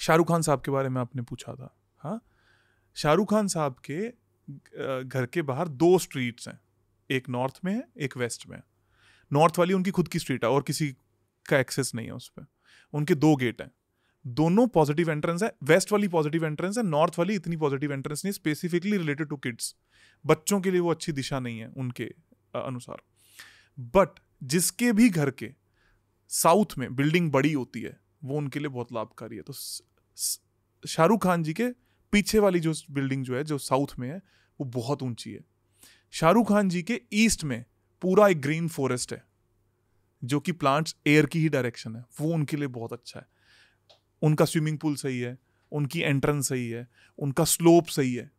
शाहरुख खान साहब के बारे में आपने पूछा था हाँ शाहरुख खान साहब के घर के बाहर दो स्ट्रीट्स हैं एक नॉर्थ में है एक वेस्ट में है नॉर्थ वाली उनकी खुद की स्ट्रीट है और किसी का एक्सेस नहीं है उस पर उनके दो गेट हैं दोनों पॉजिटिव एंट्रेंस है वेस्ट वाली पॉजिटिव एंट्रेंस है नॉर्थ वाली इतनी पॉजिटिव एंट्रेंस नहीं स्पेसिफिकली रिलेटेड टू किड्स बच्चों के लिए वो अच्छी दिशा नहीं है उनके अनुसार बट जिसके भी घर के साउथ में बिल्डिंग बड़ी होती है वो उनके लिए बहुत लाभकारी है तो शाहरुख खान जी के पीछे वाली जो बिल्डिंग जो है जो साउथ में है वो बहुत ऊंची है शाहरुख खान जी के ईस्ट में पूरा एक ग्रीन फॉरेस्ट है जो कि प्लांट्स एयर की ही डायरेक्शन है वो उनके लिए बहुत अच्छा है उनका स्विमिंग पूल सही है उनकी एंट्रेंस सही है उनका स्लोप सही है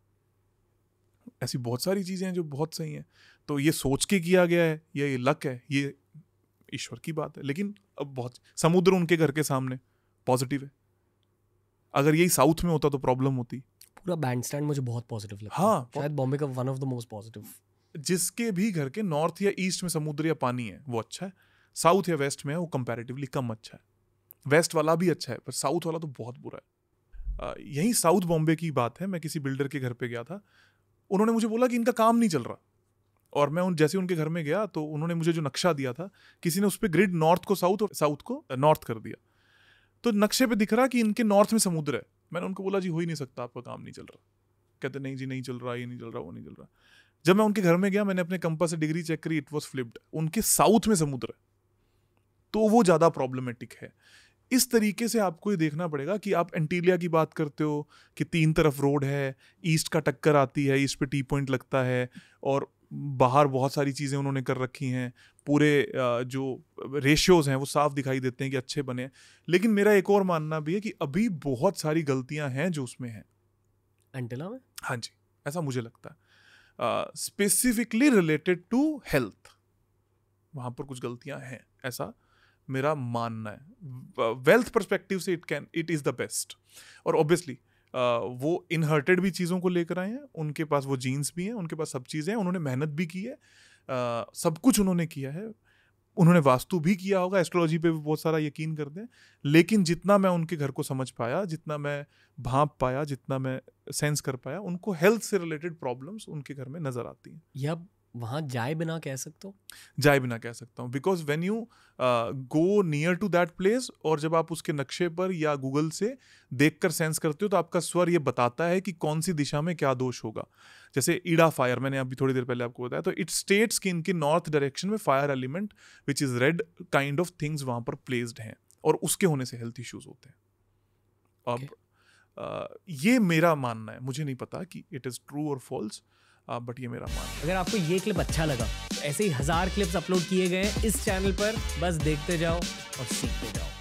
ऐसी बहुत सारी चीज़ें हैं जो बहुत सही हैं तो ये सोच के किया गया है या ये लक है ये ईश्वर की बात है लेकिन अब बहुत समुद्र उनके घर के सामने पॉजिटिव है अगर यही साउथ में होता तो प्रॉब्लम होती पूरा बैंड स्टैंड मुझे बहुत पॉजिटिव लगता हाँ शायद बॉम्बे का one of the most positive जिसके भी घर के नॉर्थ या ईस्ट में समुद्र या पानी है वो अच्छा है साउथ या वेस्ट में है वो कंपेरेटिवली कम अच्छा है वेस्ट वाला भी अच्छा है पर साउथ वाला तो बहुत बुरा है यही साउथ बॉम्बे की बात है मैं किसी बिल्डर के घर पे गया था उन्होंने मुझे बोला कि इनका काम नहीं चल रहा और मैं उन जैसे उनके घर में गया तो उन्होंने मुझे जो नक्शा दिया था किसी ने उस पर ग्रिड नॉर्थ को साउथ और साउथ को नॉर्थ कर दिया तो नक्शे पे दिख रहा कि इनके नॉर्थ में समुद्र है मैंने उनको बोला जी हो ही नहीं सकता आपका काम नहीं चल रहा कहते नहीं जी नहीं चल रहा ये नहीं चल रहा वो नहीं चल रहा जब मैं उनके घर में गया मैंने अपने कंपास से डिग्री चेक करी इट वॉज फ्लिप्ड उनके साउथ में समुद्र है तो वो ज़्यादा प्रॉब्लमेटिक है इस तरीके से आपको ये देखना पड़ेगा कि आप एंटीलिया की बात करते हो कि तीन तरफ रोड है ईस्ट का टक्कर आती है ईस्ट पे टी पॉइंट लगता है और बाहर बहुत सारी चीज़ें उन्होंने कर रखी हैं पूरे जो रेशियोज़ हैं वो साफ दिखाई देते हैं कि अच्छे बने लेकिन मेरा एक और मानना भी है कि अभी बहुत सारी गलतियां हैं जो उसमें हैं अंटिला में हाँ जी ऐसा मुझे लगता है स्पेसिफिकली रिलेटेड टू हेल्थ वहाँ पर कुछ गलतियाँ हैं ऐसा मेरा मानना है वेल्थ परस्पेक्टिव से it can it is the best और ऑब्वियसली वो इनहर्टेड भी चीज़ों को लेकर आए हैं उनके पास वो जीन्स भी हैं उनके पास सब चीज़ें हैं उन्होंने मेहनत भी की है सब कुछ उन्होंने किया है उन्होंने वास्तु भी किया होगा एस्ट्रोलॉजी पे भी बहुत सारा यकीन करते हैं लेकिन जितना मैं उनके घर को समझ पाया जितना मैं भाप पाया जितना मैं सेंस कर पाया उनको हेल्थ से रिलेटेड प्रॉब्लम्स उनके घर में नज़र आती हैं या वहाँ जाए बिना कह सकते हो जाए बिना कह सकता हूँ because when you go near to that place और जब आप उसके नक्शे पर या गूगल से देख कर सेंस करते हो तो आपका स्वर ये बताता है कि कौन सी दिशा में क्या दोष होगा जैसे ईड़ा फायर मैंने अभी थोड़ी देर पहले आपको बताया तो इट स्टेट्स कि इनके नॉर्थ डायरेक्शन में fire element which is red kind of things वहाँ पर प्लेस्ड हैं और उसके होने से हेल्थ इश्यूज होते हैं अब okay. आ, uh, ये मेरा मानना है मुझे नहीं पता कि इट इज़ ट्रू और फॉल्स बट ये मेरा मान अगर आपको ये क्लिप अच्छा लगा तो ऐसे ही हज़ार क्लिप्स अपलोड किए गए इस चैनल पर बस देखते जाओ और सीखते जाओ